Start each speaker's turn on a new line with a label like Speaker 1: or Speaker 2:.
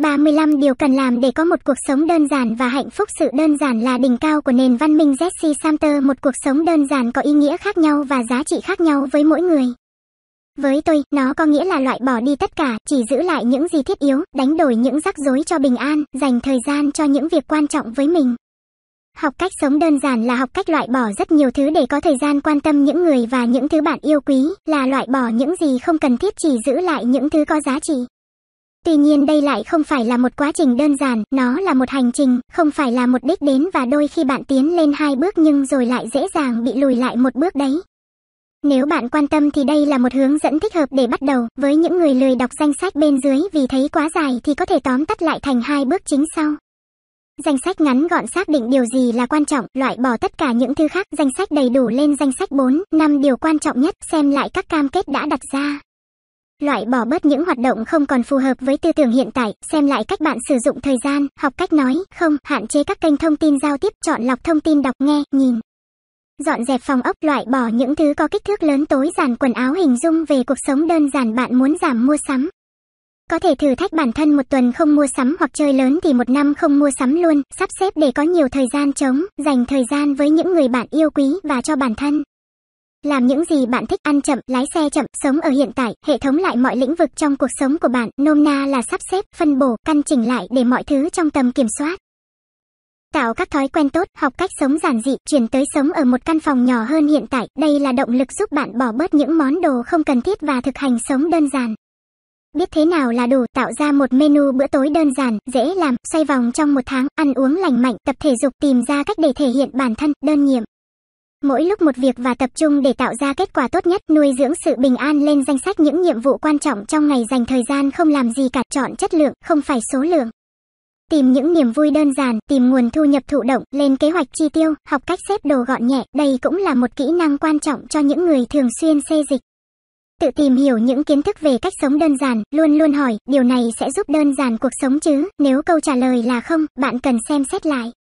Speaker 1: 35 điều cần làm để có một cuộc sống đơn giản và hạnh phúc Sự đơn giản là đỉnh cao của nền văn minh Jesse Samter Một cuộc sống đơn giản có ý nghĩa khác nhau và giá trị khác nhau với mỗi người Với tôi, nó có nghĩa là loại bỏ đi tất cả, chỉ giữ lại những gì thiết yếu, đánh đổi những rắc rối cho bình an, dành thời gian cho những việc quan trọng với mình. Học cách sống đơn giản là học cách loại bỏ rất nhiều thứ để có thời gian quan tâm những người và những thứ bạn yêu quý, là loại bỏ những gì không cần thiết chỉ giữ lại những thứ có giá trị. Tuy nhiên đây lại không phải là một quá trình đơn giản, nó là một hành trình, không phải là một đích đến và đôi khi bạn tiến lên hai bước nhưng rồi lại dễ dàng bị lùi lại một bước đấy. Nếu bạn quan tâm thì đây là một hướng dẫn thích hợp để bắt đầu, với những người lười đọc danh sách bên dưới vì thấy quá dài thì có thể tóm tắt lại thành hai bước chính sau. Danh sách ngắn gọn xác định điều gì là quan trọng, loại bỏ tất cả những thứ khác, danh sách đầy đủ lên danh sách 4, 5 điều quan trọng nhất, xem lại các cam kết đã đặt ra loại bỏ bớt những hoạt động không còn phù hợp với tư tưởng hiện tại, xem lại cách bạn sử dụng thời gian, học cách nói, không, hạn chế các kênh thông tin giao tiếp, chọn lọc thông tin đọc nghe, nhìn. Dọn dẹp phòng ốc, loại bỏ những thứ có kích thước lớn tối giản quần áo hình dung về cuộc sống đơn giản bạn muốn giảm mua sắm. Có thể thử thách bản thân một tuần không mua sắm hoặc chơi lớn thì một năm không mua sắm luôn, sắp xếp để có nhiều thời gian trống, dành thời gian với những người bạn yêu quý và cho bản thân. Làm những gì bạn thích ăn chậm, lái xe chậm, sống ở hiện tại, hệ thống lại mọi lĩnh vực trong cuộc sống của bạn, nôm na là sắp xếp, phân bổ, căn chỉnh lại để mọi thứ trong tầm kiểm soát. Tạo các thói quen tốt, học cách sống giản dị, chuyển tới sống ở một căn phòng nhỏ hơn hiện tại, đây là động lực giúp bạn bỏ bớt những món đồ không cần thiết và thực hành sống đơn giản. Biết thế nào là đủ, tạo ra một menu bữa tối đơn giản, dễ làm, xoay vòng trong một tháng, ăn uống lành mạnh, tập thể dục tìm ra cách để thể hiện bản thân, đơn nhiệm mỗi lúc một việc và tập trung để tạo ra kết quả tốt nhất nuôi dưỡng sự bình an lên danh sách những nhiệm vụ quan trọng trong ngày dành thời gian không làm gì cả chọn chất lượng không phải số lượng tìm những niềm vui đơn giản tìm nguồn thu nhập thụ động lên kế hoạch chi tiêu học cách xếp đồ gọn nhẹ đây cũng là một kỹ năng quan trọng cho những người thường xuyên xê dịch tự tìm hiểu những kiến thức về cách sống đơn giản luôn luôn hỏi điều này sẽ giúp đơn giản cuộc sống chứ nếu câu trả lời là không bạn cần xem xét lại